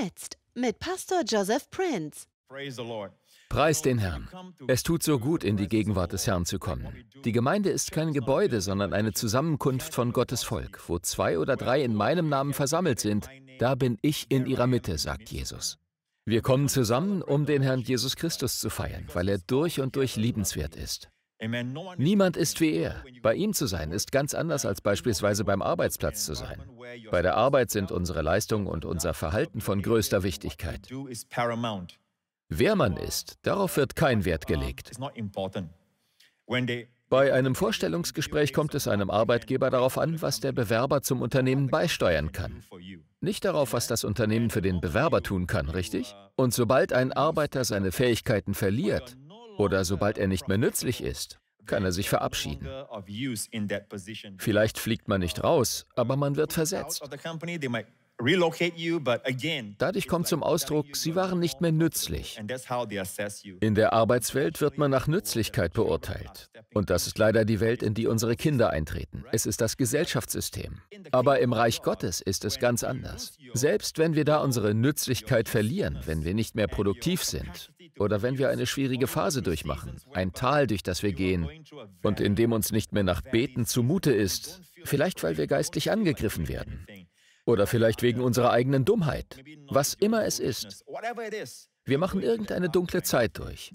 Jetzt mit Pastor Joseph Prince. Preis den Herrn. Es tut so gut, in die Gegenwart des Herrn zu kommen. Die Gemeinde ist kein Gebäude, sondern eine Zusammenkunft von Gottes Volk. Wo zwei oder drei in meinem Namen versammelt sind, da bin ich in ihrer Mitte, sagt Jesus. Wir kommen zusammen, um den Herrn Jesus Christus zu feiern, weil er durch und durch liebenswert ist. Niemand ist wie er. Bei ihm zu sein ist ganz anders als beispielsweise beim Arbeitsplatz zu sein. Bei der Arbeit sind unsere Leistung und unser Verhalten von größter Wichtigkeit. Wer man ist, darauf wird kein Wert gelegt. Bei einem Vorstellungsgespräch kommt es einem Arbeitgeber darauf an, was der Bewerber zum Unternehmen beisteuern kann. Nicht darauf, was das Unternehmen für den Bewerber tun kann, richtig? Und sobald ein Arbeiter seine Fähigkeiten verliert, oder sobald er nicht mehr nützlich ist, kann er sich verabschieden. Vielleicht fliegt man nicht raus, aber man wird versetzt. Dadurch kommt zum Ausdruck, sie waren nicht mehr nützlich. In der Arbeitswelt wird man nach Nützlichkeit beurteilt. Und das ist leider die Welt, in die unsere Kinder eintreten. Es ist das Gesellschaftssystem. Aber im Reich Gottes ist es ganz anders. Selbst wenn wir da unsere Nützlichkeit verlieren, wenn wir nicht mehr produktiv sind, oder wenn wir eine schwierige Phase durchmachen, ein Tal, durch das wir gehen und in dem uns nicht mehr nach Beten zumute ist, vielleicht weil wir geistlich angegriffen werden. Oder vielleicht wegen unserer eigenen Dummheit. Was immer es ist. Wir machen irgendeine dunkle Zeit durch.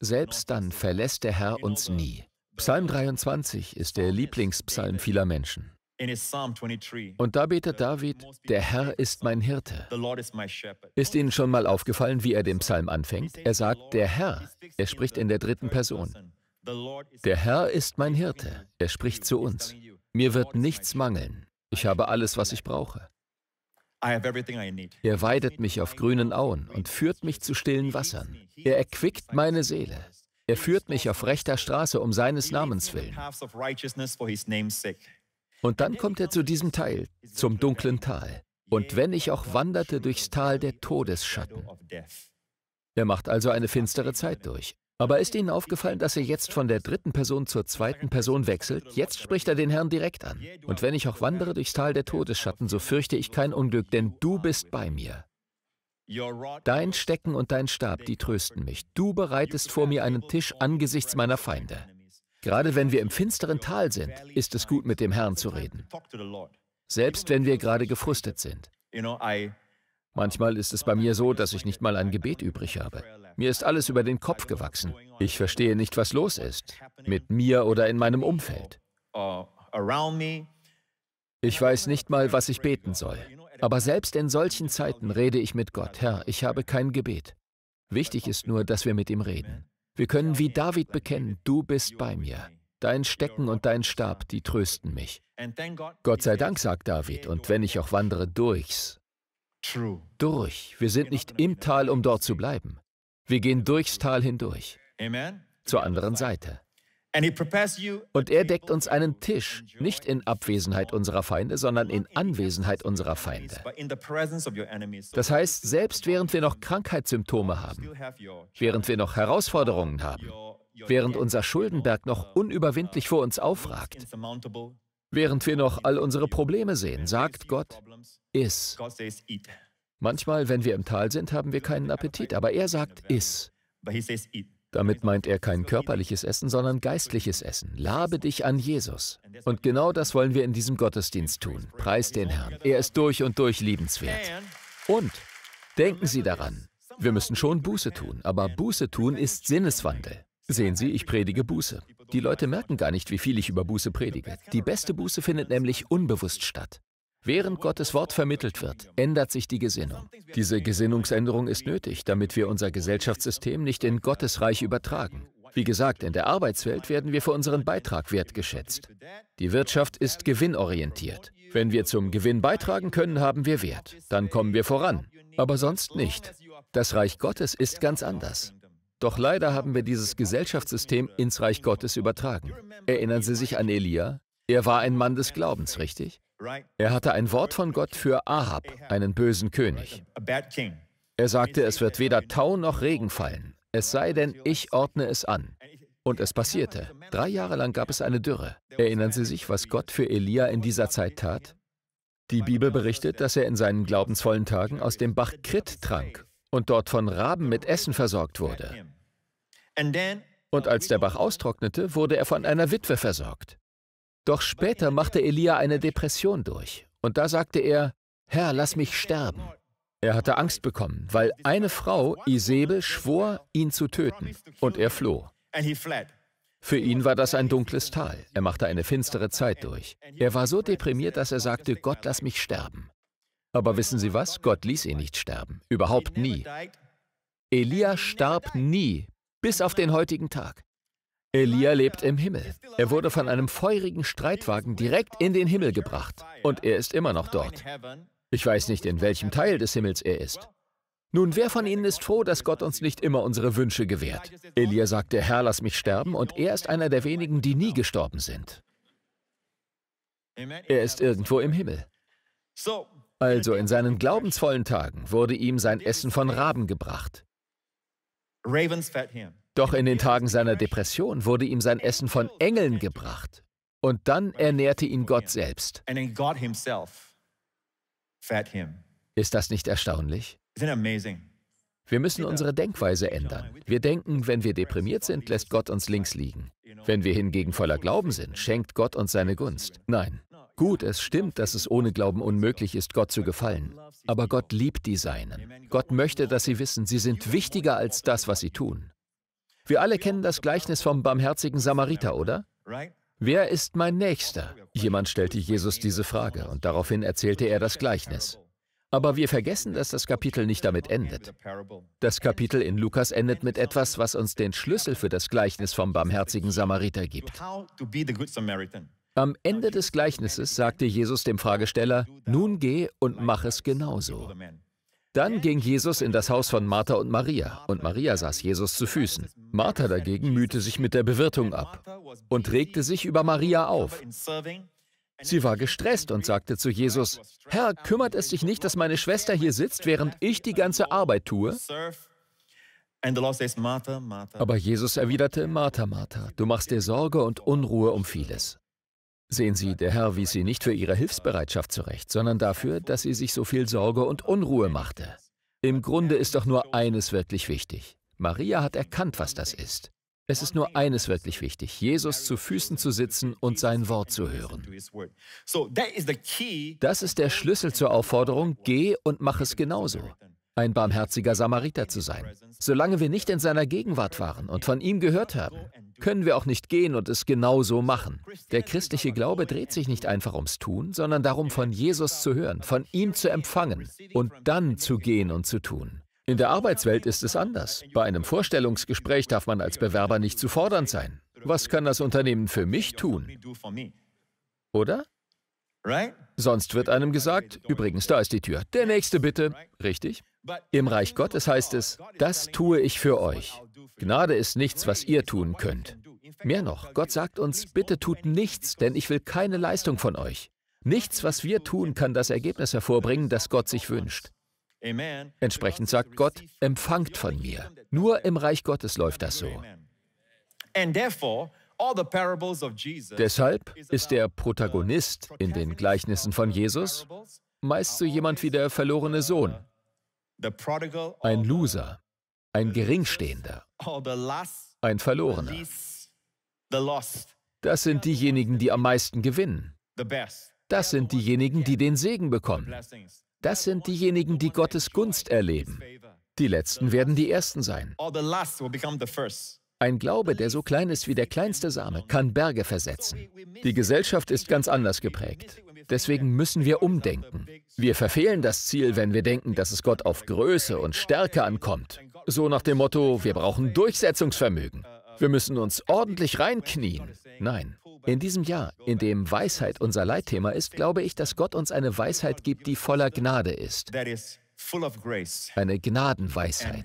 Selbst dann verlässt der Herr uns nie. Psalm 23 ist der Lieblingspsalm vieler Menschen. Und da betet uh, David, der Herr ist mein Hirte. Ist Ihnen schon mal aufgefallen, wie er den Psalm anfängt? Er sagt, der Herr. Er spricht in der dritten Person. Der Herr ist mein Hirte. Er spricht zu uns. Mir wird nichts mangeln. Ich habe alles, was ich brauche. Er weidet mich auf grünen Auen und führt mich zu stillen Wassern. Er erquickt meine Seele. Er führt mich auf rechter Straße um seines Namens willen. Und dann kommt er zu diesem Teil, zum dunklen Tal. Und wenn ich auch wanderte durchs Tal der Todesschatten. Er macht also eine finstere Zeit durch. Aber ist Ihnen aufgefallen, dass er jetzt von der dritten Person zur zweiten Person wechselt? Jetzt spricht er den Herrn direkt an. Und wenn ich auch wandere durchs Tal der Todesschatten, so fürchte ich kein Unglück, denn du bist bei mir. Dein Stecken und dein Stab, die trösten mich. Du bereitest vor mir einen Tisch angesichts meiner Feinde. Gerade wenn wir im finsteren Tal sind, ist es gut, mit dem Herrn zu reden. Selbst wenn wir gerade gefrustet sind. Manchmal ist es bei mir so, dass ich nicht mal ein Gebet übrig habe. Mir ist alles über den Kopf gewachsen. Ich verstehe nicht, was los ist. Mit mir oder in meinem Umfeld. Ich weiß nicht mal, was ich beten soll. Aber selbst in solchen Zeiten rede ich mit Gott. Herr, ich habe kein Gebet. Wichtig ist nur, dass wir mit ihm reden. Wir können wie David bekennen, du bist bei mir. Dein Stecken und dein Stab, die trösten mich. Gott sei Dank, sagt David, und wenn ich auch wandere durchs. Durch. Wir sind nicht im Tal, um dort zu bleiben. Wir gehen durchs Tal hindurch. Zur anderen Seite. Und er deckt uns einen Tisch, nicht in Abwesenheit unserer Feinde, sondern in Anwesenheit unserer Feinde. Das heißt, selbst während wir noch Krankheitssymptome haben, während wir noch Herausforderungen haben, während unser Schuldenberg noch uh, unüberwindlich uh, vor uns aufragt, während wir noch all unsere Probleme sehen, sagt Gott, iss. Manchmal, wenn wir im Tal sind, haben wir keinen Appetit, aber er sagt, iss. Damit meint er kein körperliches Essen, sondern geistliches Essen. Labe dich an Jesus. Und genau das wollen wir in diesem Gottesdienst tun. Preis den Herrn. Er ist durch und durch liebenswert. Und denken Sie daran, wir müssen schon Buße tun, aber Buße tun ist Sinneswandel. Sehen Sie, ich predige Buße. Die Leute merken gar nicht, wie viel ich über Buße predige. Die beste Buße findet nämlich unbewusst statt. Während Gottes Wort vermittelt wird, ändert sich die Gesinnung. Diese Gesinnungsänderung ist nötig, damit wir unser Gesellschaftssystem nicht in Gottes Reich übertragen. Wie gesagt, in der Arbeitswelt werden wir für unseren Beitrag wertgeschätzt. Die Wirtschaft ist gewinnorientiert. Wenn wir zum Gewinn beitragen können, haben wir Wert. Dann kommen wir voran. Aber sonst nicht. Das Reich Gottes ist ganz anders. Doch leider haben wir dieses Gesellschaftssystem ins Reich Gottes übertragen. Erinnern Sie sich an Elia? Er war ein Mann des Glaubens, richtig? Er hatte ein Wort von Gott für Ahab, einen bösen König. Er sagte, es wird weder Tau noch Regen fallen, es sei denn, ich ordne es an. Und es passierte. Drei Jahre lang gab es eine Dürre. Erinnern Sie sich, was Gott für Elia in dieser Zeit tat? Die Bibel berichtet, dass er in seinen glaubensvollen Tagen aus dem Bach Krit trank und dort von Raben mit Essen versorgt wurde. Und als der Bach austrocknete, wurde er von einer Witwe versorgt. Doch später machte Elia eine Depression durch. Und da sagte er, Herr, lass mich sterben. Er hatte Angst bekommen, weil eine Frau, Isebe, schwor, ihn zu töten. Und er floh. Für ihn war das ein dunkles Tal. Er machte eine finstere Zeit durch. Er war so deprimiert, dass er sagte, Gott, lass mich sterben. Aber wissen Sie was? Gott ließ ihn nicht sterben. Überhaupt nie. Elia starb nie, bis auf den heutigen Tag. Elia lebt im Himmel. Er wurde von einem feurigen Streitwagen direkt in den Himmel gebracht. Und er ist immer noch dort. Ich weiß nicht, in welchem Teil des Himmels er ist. Nun, wer von Ihnen ist froh, dass Gott uns nicht immer unsere Wünsche gewährt? Elia sagte, Herr, lass mich sterben, und er ist einer der wenigen, die nie gestorben sind. Er ist irgendwo im Himmel. Also in seinen glaubensvollen Tagen wurde ihm sein Essen von Raben gebracht. Ravens fed him. Doch in den Tagen seiner Depression wurde ihm sein Essen von Engeln gebracht. Und dann ernährte ihn Gott selbst. Ist das nicht erstaunlich? Wir müssen unsere Denkweise ändern. Wir denken, wenn wir deprimiert sind, lässt Gott uns links liegen. Wenn wir hingegen voller Glauben sind, schenkt Gott uns seine Gunst. Nein. Gut, es stimmt, dass es ohne Glauben unmöglich ist, Gott zu gefallen. Aber Gott liebt die Seinen. Gott möchte, dass sie wissen, sie sind wichtiger als das, was sie tun. Wir alle kennen das Gleichnis vom barmherzigen Samariter, oder? Wer ist mein Nächster? Jemand stellte Jesus diese Frage und daraufhin erzählte er das Gleichnis. Aber wir vergessen, dass das Kapitel nicht damit endet. Das Kapitel in Lukas endet mit etwas, was uns den Schlüssel für das Gleichnis vom barmherzigen Samariter gibt. Am Ende des Gleichnisses sagte Jesus dem Fragesteller, nun geh und mach es genauso. Dann ging Jesus in das Haus von Martha und Maria, und Maria saß Jesus zu Füßen. Martha dagegen mühte sich mit der Bewirtung ab und regte sich über Maria auf. Sie war gestresst und sagte zu Jesus, Herr, kümmert es dich nicht, dass meine Schwester hier sitzt, während ich die ganze Arbeit tue? Aber Jesus erwiderte, Martha, Martha, du machst dir Sorge und Unruhe um vieles. Sehen Sie, der Herr wies sie nicht für ihre Hilfsbereitschaft zurecht, sondern dafür, dass sie sich so viel Sorge und Unruhe machte. Im Grunde ist doch nur eines wirklich wichtig. Maria hat erkannt, was das ist. Es ist nur eines wirklich wichtig, Jesus zu Füßen zu sitzen und sein Wort zu hören. Das ist der Schlüssel zur Aufforderung, geh und mach es genauso ein barmherziger Samariter zu sein. Solange wir nicht in seiner Gegenwart waren und von ihm gehört haben, können wir auch nicht gehen und es genau so machen. Der christliche Glaube dreht sich nicht einfach ums Tun, sondern darum, von Jesus zu hören, von ihm zu empfangen und dann zu gehen und zu tun. In der Arbeitswelt ist es anders. Bei einem Vorstellungsgespräch darf man als Bewerber nicht zu fordernd sein. Was kann das Unternehmen für mich tun? Oder? Sonst wird einem gesagt, übrigens, da ist die Tür. Der nächste bitte. Richtig? Im Reich Gottes heißt es, das tue ich für euch. Gnade ist nichts, was ihr tun könnt. Mehr noch, Gott sagt uns, bitte tut nichts, denn ich will keine Leistung von euch. Nichts, was wir tun, kann das Ergebnis hervorbringen, das Gott sich wünscht. Entsprechend sagt Gott, empfangt von mir. Nur im Reich Gottes läuft das so. Deshalb ist der uh, Protagonist in den Gleichnissen von Jesus meist so jemand wie der verlorene uh, Sohn, ein Loser, ein Geringstehender, ein Verlorener. Das sind diejenigen, die am meisten gewinnen. Das sind diejenigen, die den Segen bekommen. Das sind diejenigen, die Gottes Gunst erleben. Die Letzten werden die Ersten sein. Ein Glaube, der so klein ist wie der kleinste Same, kann Berge versetzen. Die Gesellschaft ist ganz anders geprägt. Deswegen müssen wir umdenken. Wir verfehlen das Ziel, wenn wir denken, dass es Gott auf Größe und Stärke ankommt. So nach dem Motto, wir brauchen Durchsetzungsvermögen. Wir müssen uns ordentlich reinknien. Nein. In diesem Jahr, in dem Weisheit unser Leitthema ist, glaube ich, dass Gott uns eine Weisheit gibt, die voller Gnade ist. Eine Gnadenweisheit.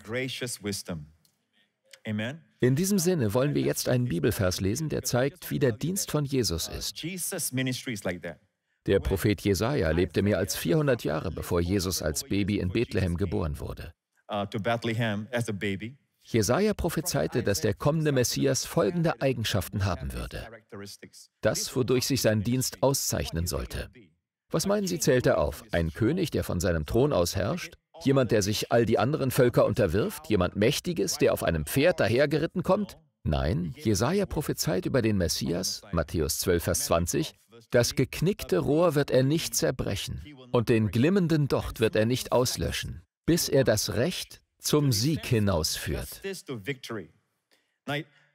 In diesem Sinne wollen wir jetzt einen Bibelvers lesen, der zeigt, wie der Dienst von Jesus ist. Der Prophet Jesaja lebte mehr als 400 Jahre, bevor Jesus als Baby in Bethlehem geboren wurde. Uh, Jesaja prophezeite, dass der kommende Messias folgende Eigenschaften haben würde. Das, wodurch sich sein Dienst auszeichnen sollte. Was meinen Sie, zählt er auf? Ein König, der von seinem Thron aus herrscht? Jemand, der sich all die anderen Völker unterwirft? Jemand Mächtiges, der auf einem Pferd dahergeritten kommt? Nein, Jesaja prophezeit über den Messias, Matthäus 12, Vers 20, das geknickte Rohr wird er nicht zerbrechen und den glimmenden Docht wird er nicht auslöschen, bis er das Recht zum Sieg hinausführt.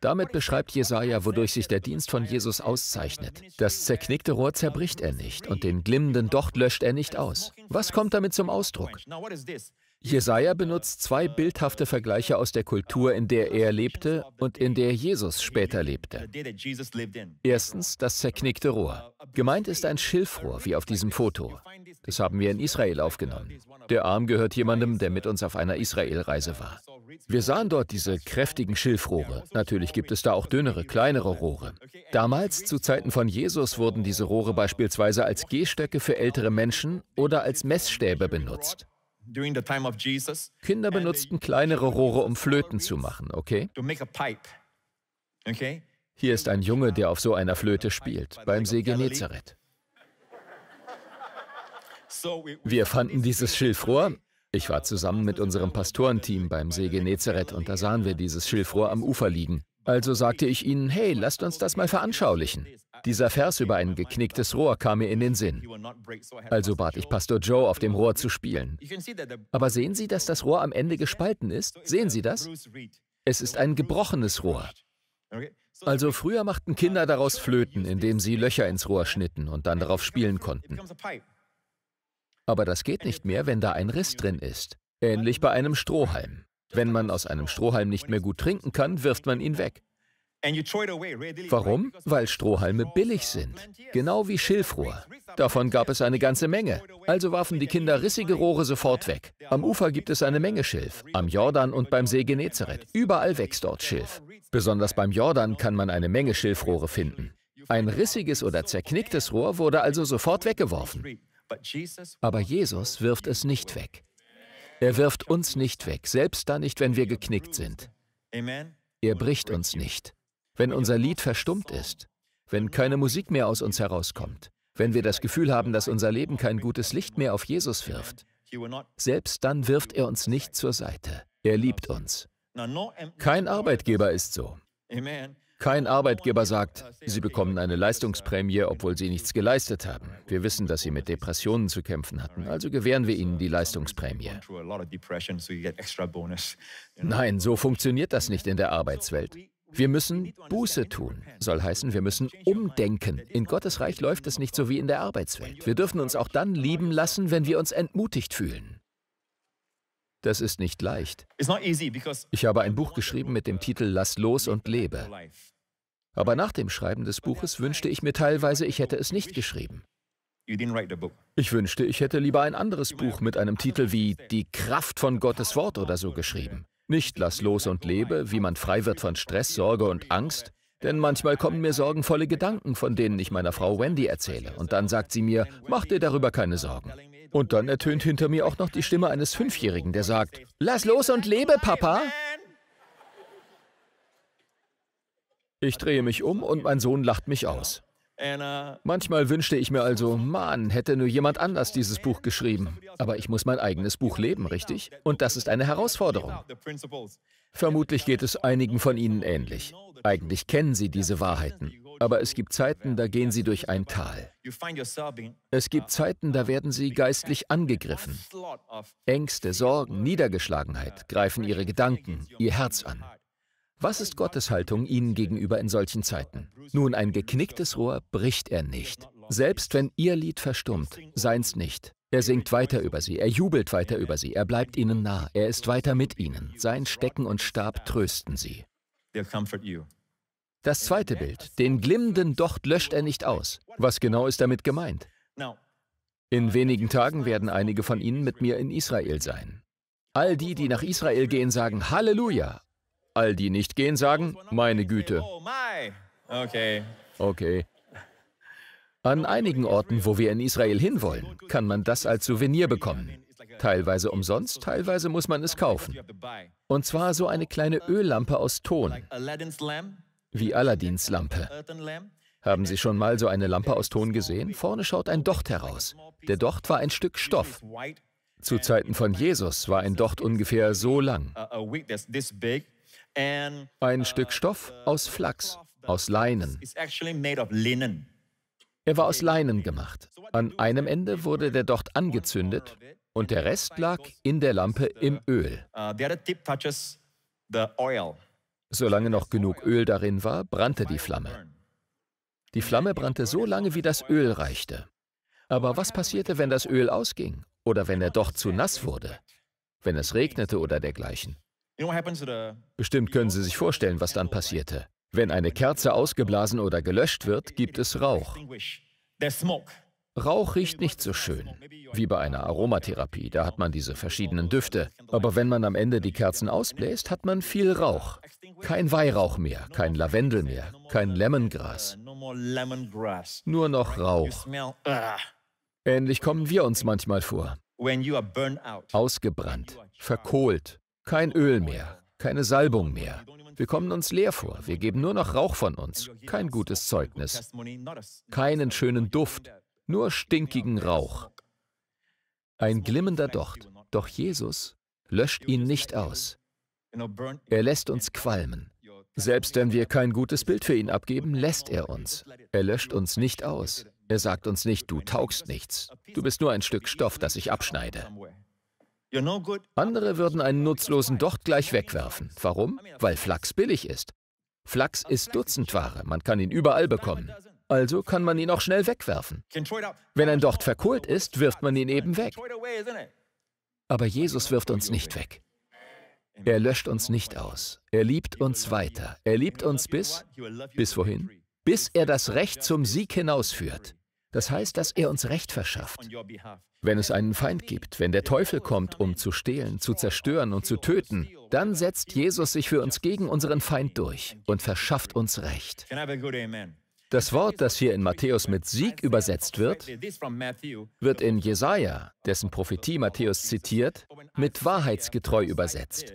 Damit beschreibt Jesaja, wodurch sich der Dienst von Jesus auszeichnet. Das zerknickte Rohr zerbricht er nicht und den glimmenden Docht löscht er nicht aus. Was kommt damit zum Ausdruck? Jesaja benutzt zwei bildhafte Vergleiche aus der Kultur, in der er lebte und in der Jesus später lebte. Erstens das zerknickte Rohr. Gemeint ist ein Schilfrohr, wie auf diesem Foto. Das haben wir in Israel aufgenommen. Der Arm gehört jemandem, der mit uns auf einer Israelreise war. Wir sahen dort diese kräftigen Schilfrohre. Natürlich gibt es da auch dünnere, kleinere Rohre. Damals, zu Zeiten von Jesus, wurden diese Rohre beispielsweise als Gehstöcke für ältere Menschen oder als Messstäbe benutzt. Kinder benutzten kleinere Rohre, um Flöten zu machen, okay? Hier ist ein Junge, der auf so einer Flöte spielt, beim See Genezareth. Wir fanden dieses Schilfrohr. Ich war zusammen mit unserem Pastorenteam beim See Genezareth und da sahen wir dieses Schilfrohr am Ufer liegen. Also sagte ich ihnen, hey, lasst uns das mal veranschaulichen. Dieser Vers über ein geknicktes Rohr kam mir in den Sinn. Also bat ich Pastor Joe, auf dem Rohr zu spielen. Aber sehen Sie, dass das Rohr am Ende gespalten ist? Sehen Sie das? Es ist ein gebrochenes Rohr. Also früher machten Kinder daraus Flöten, indem sie Löcher ins Rohr schnitten und dann darauf spielen konnten. Aber das geht nicht mehr, wenn da ein Riss drin ist. Ähnlich bei einem Strohhalm. Wenn man aus einem Strohhalm nicht mehr gut trinken kann, wirft man ihn weg. Warum? Weil Strohhalme billig sind. Genau wie Schilfrohr. Davon gab es eine ganze Menge. Also warfen die Kinder rissige Rohre sofort weg. Am Ufer gibt es eine Menge Schilf. Am Jordan und beim See Genezareth. Überall wächst dort Schilf. Besonders beim Jordan kann man eine Menge Schilfrohre finden. Ein rissiges oder zerknicktes Rohr wurde also sofort weggeworfen. Aber Jesus wirft es nicht weg. Er wirft uns nicht weg, selbst dann nicht, wenn wir geknickt sind. Er bricht uns nicht. Wenn unser Lied verstummt ist, wenn keine Musik mehr aus uns herauskommt, wenn wir das Gefühl haben, dass unser Leben kein gutes Licht mehr auf Jesus wirft, selbst dann wirft er uns nicht zur Seite. Er liebt uns. Kein Arbeitgeber ist so. Kein Arbeitgeber sagt, Sie bekommen eine Leistungsprämie, obwohl Sie nichts geleistet haben. Wir wissen, dass Sie mit Depressionen zu kämpfen hatten, also gewähren wir Ihnen die Leistungsprämie. Nein, so funktioniert das nicht in der Arbeitswelt. Wir müssen Buße tun, soll heißen, wir müssen umdenken. In Gottes Reich läuft es nicht so wie in der Arbeitswelt. Wir dürfen uns auch dann lieben lassen, wenn wir uns entmutigt fühlen. Das ist nicht leicht. Ich habe ein Buch geschrieben mit dem Titel Lass los und lebe. Aber nach dem Schreiben des Buches wünschte ich mir teilweise, ich hätte es nicht geschrieben. Ich wünschte, ich hätte lieber ein anderes Buch mit einem Titel wie Die Kraft von Gottes Wort oder so geschrieben. Nicht Lass los und lebe, wie man frei wird von Stress, Sorge und Angst, denn manchmal kommen mir sorgenvolle Gedanken, von denen ich meiner Frau Wendy erzähle, und dann sagt sie mir, mach dir darüber keine Sorgen. Und dann ertönt hinter mir auch noch die Stimme eines Fünfjährigen, der sagt, Lass los und lebe, Papa! Ich drehe mich um und mein Sohn lacht mich aus. Uh, Manchmal wünschte ich mir also, Mann, hätte nur jemand anders dieses Buch geschrieben. Aber ich muss mein eigenes Buch leben, richtig? Und das ist eine Herausforderung. Vermutlich geht es einigen von Ihnen ähnlich. Eigentlich kennen Sie diese Wahrheiten. Aber es gibt Zeiten, da gehen Sie durch ein Tal. Es gibt Zeiten, da werden Sie geistlich angegriffen. Ängste, Sorgen, Niedergeschlagenheit greifen Ihre Gedanken, Ihr Herz an. Was ist Gottes Haltung ihnen gegenüber in solchen Zeiten? Nun, ein geknicktes Rohr bricht er nicht. Selbst wenn ihr Lied verstummt, sein's nicht. Er singt weiter über sie, er jubelt weiter über sie, er bleibt ihnen nah, er ist weiter mit ihnen. Sein Stecken und Stab trösten sie. Das zweite Bild, den glimmenden Docht löscht er nicht aus. Was genau ist damit gemeint? In wenigen Tagen werden einige von ihnen mit mir in Israel sein. All die, die nach Israel gehen, sagen Halleluja, All die nicht gehen sagen, meine Güte. Okay. Okay. An einigen Orten, wo wir in Israel hinwollen, kann man das als Souvenir bekommen. Teilweise umsonst, teilweise muss man es kaufen. Und zwar so eine kleine Öllampe aus Ton, wie Aladdins Lampe. Haben Sie schon mal so eine Lampe aus Ton gesehen? Vorne schaut ein Docht heraus. Der Docht war ein Stück Stoff. Zu Zeiten von Jesus war ein Docht ungefähr so lang. Ein uh, Stück Stoff aus Flachs, aus Leinen. Er war aus Leinen gemacht. An einem Ende wurde der dort angezündet und der Rest lag in der Lampe im Öl. Uh, Solange noch genug Öl darin war, brannte die Flamme. Die Flamme brannte so lange, wie das Öl reichte. Aber was passierte, wenn das Öl ausging oder wenn er Docht zu nass wurde, wenn es regnete oder dergleichen? Bestimmt können Sie sich vorstellen, was dann passierte. Wenn eine Kerze ausgeblasen oder gelöscht wird, gibt es Rauch. Rauch riecht nicht so schön wie bei einer Aromatherapie, da hat man diese verschiedenen Düfte. Aber wenn man am Ende die Kerzen ausbläst, hat man viel Rauch. Kein Weihrauch mehr, kein Lavendel mehr, kein Lemongras. Nur noch Rauch. Ähnlich kommen wir uns manchmal vor. Ausgebrannt, verkohlt, kein Öl mehr, keine Salbung mehr. Wir kommen uns leer vor, wir geben nur noch Rauch von uns, kein gutes Zeugnis, keinen schönen Duft, nur stinkigen Rauch. Ein glimmender Docht, doch Jesus löscht ihn nicht aus. Er lässt uns qualmen. Selbst wenn wir kein gutes Bild für ihn abgeben, lässt er uns. Er löscht uns nicht aus. Er sagt uns nicht, du taugst nichts. Du bist nur ein Stück Stoff, das ich abschneide. Andere würden einen nutzlosen Docht gleich wegwerfen. Warum? Weil Flachs billig ist. Flachs ist Dutzendware, man kann ihn überall bekommen. Also kann man ihn auch schnell wegwerfen. Wenn ein Docht verkohlt ist, wirft man ihn eben weg. Aber Jesus wirft uns nicht weg. Er löscht uns nicht aus. Er liebt uns weiter. Er liebt uns bis, bis wohin? Bis er das Recht zum Sieg hinausführt. Das heißt, dass er uns Recht verschafft. Wenn es einen Feind gibt, wenn der Teufel kommt, um zu stehlen, zu zerstören und zu töten, dann setzt Jesus sich für uns gegen unseren Feind durch und verschafft uns Recht. Das Wort, das hier in Matthäus mit Sieg übersetzt wird, wird in Jesaja, dessen Prophetie Matthäus zitiert, mit wahrheitsgetreu übersetzt.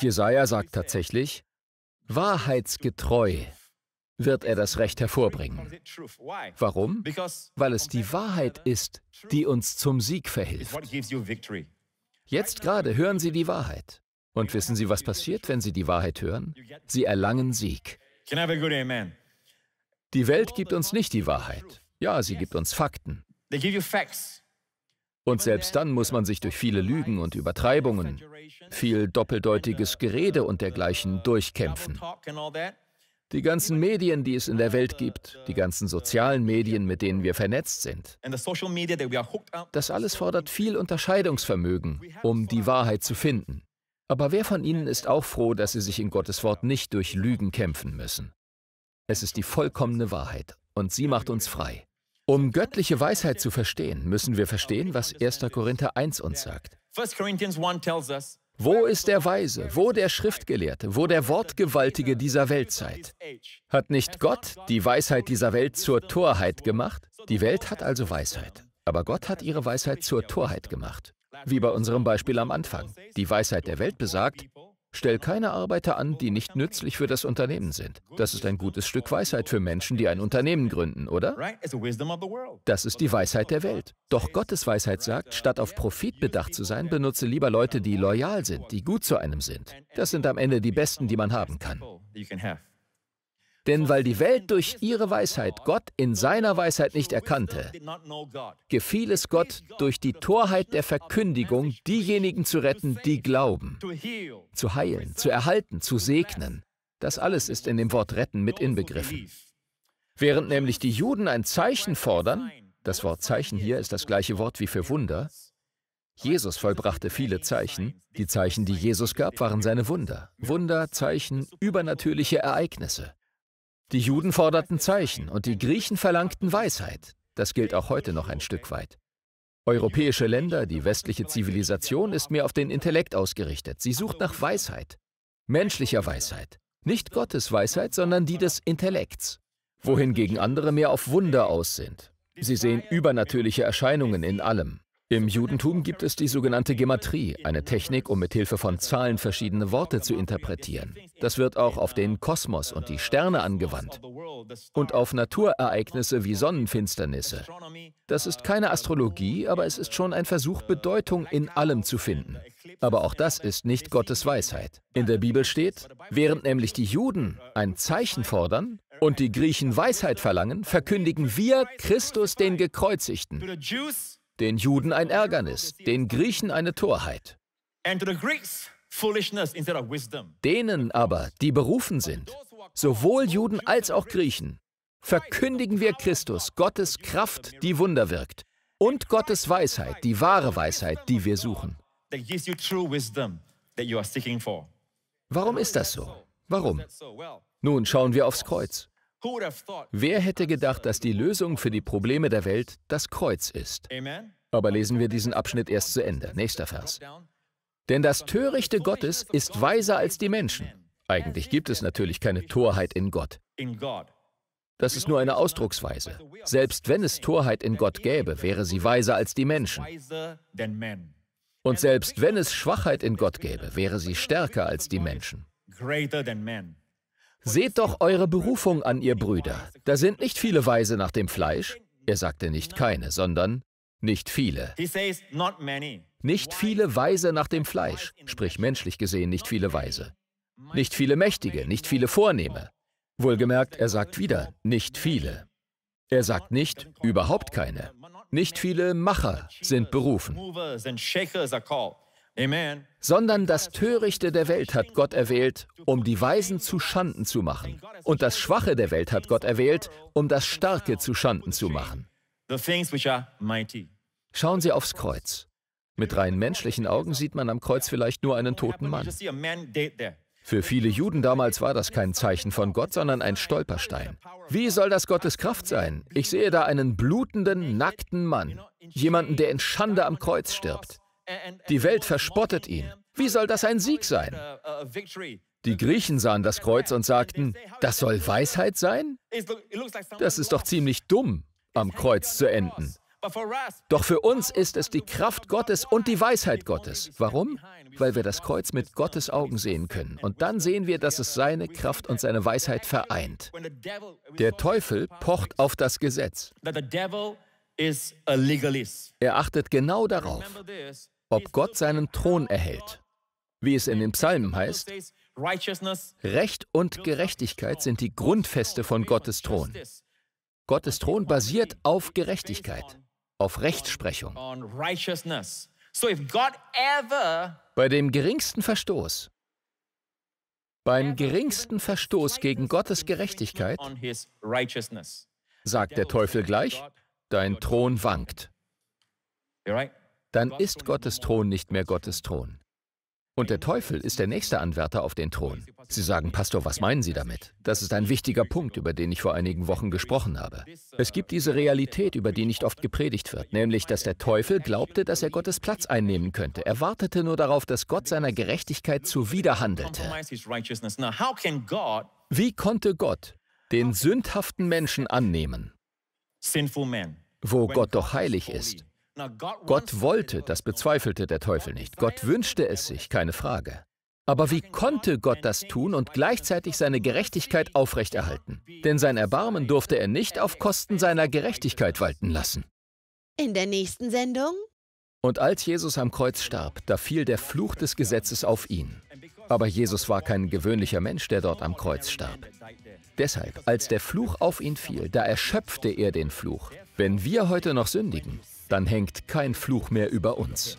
Jesaja sagt tatsächlich, wahrheitsgetreu wird er das Recht hervorbringen. Warum? Weil es die Wahrheit ist, die uns zum Sieg verhilft. Jetzt gerade hören Sie die Wahrheit. Und wissen Sie, was passiert, wenn Sie die Wahrheit hören? Sie erlangen Sieg. Die Welt gibt uns nicht die Wahrheit. Ja, sie gibt uns Fakten. Und selbst dann muss man sich durch viele Lügen und Übertreibungen, viel doppeldeutiges Gerede und dergleichen durchkämpfen. Die ganzen Medien, die es in der Welt gibt, die ganzen sozialen Medien, mit denen wir vernetzt sind. Das alles fordert viel Unterscheidungsvermögen, um die Wahrheit zu finden. Aber wer von Ihnen ist auch froh, dass Sie sich in Gottes Wort nicht durch Lügen kämpfen müssen? Es ist die vollkommene Wahrheit und sie macht uns frei. Um göttliche Weisheit zu verstehen, müssen wir verstehen, was 1. Korinther 1 uns sagt. 1. 1 Korinther sagt uns, wo ist der Weise, wo der Schriftgelehrte, wo der Wortgewaltige dieser Weltzeit? Hat nicht Gott die Weisheit dieser Welt zur Torheit gemacht? Die Welt hat also Weisheit, aber Gott hat ihre Weisheit zur Torheit gemacht. Wie bei unserem Beispiel am Anfang. Die Weisheit der Welt besagt, Stell keine Arbeiter an, die nicht nützlich für das Unternehmen sind. Das ist ein gutes Stück Weisheit für Menschen, die ein Unternehmen gründen, oder? Das ist die Weisheit der Welt. Doch Gottes Weisheit sagt, statt auf Profit bedacht zu sein, benutze lieber Leute, die loyal sind, die gut zu einem sind. Das sind am Ende die Besten, die man haben kann. Denn weil die Welt durch ihre Weisheit Gott in seiner Weisheit nicht erkannte, gefiel es Gott, durch die Torheit der Verkündigung diejenigen zu retten, die glauben, zu heilen, zu erhalten, zu segnen. Das alles ist in dem Wort retten mit inbegriffen. Während nämlich die Juden ein Zeichen fordern, das Wort Zeichen hier ist das gleiche Wort wie für Wunder, Jesus vollbrachte viele Zeichen. Die Zeichen, die Jesus gab, waren seine Wunder. Wunder, Zeichen, übernatürliche Ereignisse. Die Juden forderten Zeichen und die Griechen verlangten Weisheit. Das gilt auch heute noch ein Stück weit. Europäische Länder, die westliche Zivilisation ist mehr auf den Intellekt ausgerichtet. Sie sucht nach Weisheit, menschlicher Weisheit. Nicht Gottes Weisheit, sondern die des Intellekts. Wohingegen andere mehr auf Wunder aus sind. Sie sehen übernatürliche Erscheinungen in allem. Im Judentum gibt es die sogenannte Gematrie, eine Technik, um mithilfe von Zahlen verschiedene Worte zu interpretieren. Das wird auch auf den Kosmos und die Sterne angewandt und auf Naturereignisse wie Sonnenfinsternisse. Das ist keine Astrologie, aber es ist schon ein Versuch, Bedeutung in allem zu finden. Aber auch das ist nicht Gottes Weisheit. In der Bibel steht, während nämlich die Juden ein Zeichen fordern und die Griechen Weisheit verlangen, verkündigen wir Christus den Gekreuzigten den Juden ein Ärgernis, den Griechen eine Torheit. Denen aber, die berufen sind, sowohl Juden als auch Griechen, verkündigen wir Christus, Gottes Kraft, die Wunder wirkt, und Gottes Weisheit, die wahre Weisheit, die wir suchen. Warum ist das so? Warum? Nun schauen wir aufs Kreuz. Wer hätte gedacht, dass die Lösung für die Probleme der Welt das Kreuz ist? Aber lesen wir diesen Abschnitt erst zu Ende. Nächster Vers. Denn das Törichte Gottes ist weiser als die Menschen. Eigentlich gibt es natürlich keine Torheit in Gott. Das ist nur eine Ausdrucksweise. Selbst wenn es Torheit in Gott gäbe, wäre sie weiser als die Menschen. Und selbst wenn es Schwachheit in Gott gäbe, wäre sie stärker als die Menschen. Seht doch eure Berufung an, ihr Brüder. Da sind nicht viele Weise nach dem Fleisch. Er sagte nicht keine, sondern nicht viele. Nicht viele Weise nach dem Fleisch, sprich menschlich gesehen nicht viele Weise. Nicht viele Mächtige, nicht viele Vornehme. Wohlgemerkt, er sagt wieder, nicht viele. Er sagt nicht, überhaupt keine. Nicht viele Macher sind berufen sondern das Törichte der Welt hat Gott erwählt, um die Weisen zu Schanden zu machen. Und das Schwache der Welt hat Gott erwählt, um das Starke zu Schanden zu machen. Schauen Sie aufs Kreuz. Mit rein menschlichen Augen sieht man am Kreuz vielleicht nur einen toten Mann. Für viele Juden damals war das kein Zeichen von Gott, sondern ein Stolperstein. Wie soll das Gottes Kraft sein? Ich sehe da einen blutenden, nackten Mann, jemanden, der in Schande am Kreuz stirbt. Die Welt verspottet ihn. Wie soll das ein Sieg sein? Die Griechen sahen das Kreuz und sagten, das soll Weisheit sein? Das ist doch ziemlich dumm, am Kreuz zu enden. Doch für uns ist es die Kraft Gottes und die Weisheit Gottes. Warum? Weil wir das Kreuz mit Gottes Augen sehen können. Und dann sehen wir, dass es seine Kraft und seine Weisheit vereint. Der Teufel pocht auf das Gesetz. Er achtet genau darauf ob Gott seinen Thron erhält. Wie es in den Psalmen heißt, Recht und Gerechtigkeit sind die Grundfeste von Gottes Thron. Gottes Thron basiert auf Gerechtigkeit, auf Rechtsprechung. Bei dem geringsten Verstoß, beim geringsten Verstoß gegen Gottes Gerechtigkeit, sagt der Teufel gleich, dein Thron wankt dann ist Gottes Thron nicht mehr Gottes Thron. Und der Teufel ist der nächste Anwärter auf den Thron. Sie sagen, Pastor, was meinen Sie damit? Das ist ein wichtiger Punkt, über den ich vor einigen Wochen gesprochen habe. Es gibt diese Realität, über die nicht oft gepredigt wird, nämlich, dass der Teufel glaubte, dass er Gottes Platz einnehmen könnte. Er wartete nur darauf, dass Gott seiner Gerechtigkeit zuwiderhandelte. Wie konnte Gott den sündhaften Menschen annehmen, wo Gott doch heilig ist? Gott wollte, das bezweifelte der Teufel nicht. Gott wünschte es sich, keine Frage. Aber wie konnte Gott das tun und gleichzeitig seine Gerechtigkeit aufrechterhalten? Denn sein Erbarmen durfte er nicht auf Kosten seiner Gerechtigkeit walten lassen. In der nächsten Sendung? Und als Jesus am Kreuz starb, da fiel der Fluch des Gesetzes auf ihn. Aber Jesus war kein gewöhnlicher Mensch, der dort am Kreuz starb. Deshalb, als der Fluch auf ihn fiel, da erschöpfte er den Fluch. Wenn wir heute noch sündigen, dann hängt kein Fluch mehr über uns.